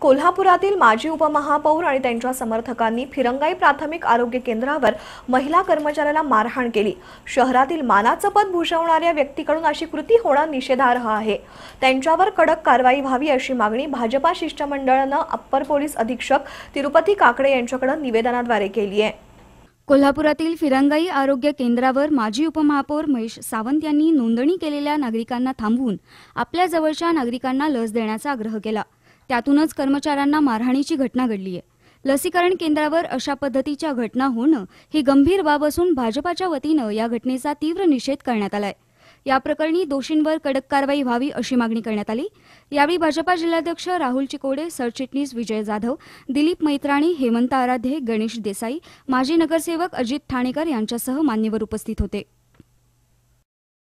कोल्हापुरातील माजी उपमहापौर आणि त्यांच्या समर्थकांनी फिरंगाई प्राथमिक आरोग्य केंद्रावर महिला कर्मचाऱ्याला मारहाण केली शहरातील मानाचं पद भूषवणाऱ्या व्यक्तीकडून अशी कृती होणं निषेधार्ह आहे त्यांच्यावर कडक कारवाई व्हावी अशी मागणी भाजपा शिष्टमंडळानं अप्पर पोलीस अधीक्षक तिरुपती काकडे यांच्याकडे निवेदनाद्वारे केली आहे कोल्हापुरातील फिरंगाई आरोग्य केंद्रावर माजी उपमहापौर महेश सावंत यांनी नोंदणी केलेल्या नागरिकांना थांबवून आपल्या जवळच्या नागरिकांना लस देण्याचा आग्रह केला त्यातूनच कर्मचाऱ्यांना मारहाणीची घटना घडली आहे लसीकरण केंद्रावर अशा पद्धतीच्या घटना होणं ही गंभीर बाब असून भाजपाच्या वतीनं या घटनेचा तीव्र निषेध करण्यात आलाय या प्रकरणी दोषींवर कडक कारवाई व्हावी अशी मागणी करण्यात आली यावेळी भाजपा जिल्हाध्यक्ष राहुल चिकोडे सरचिटणीस विजय जाधव दिलीप मैत्राणी हेमंत आराध्ये गणेश देसाई माजी नगरसेवक अजित ठाणेकर यांच्यासह मान्यवर उपस्थित होते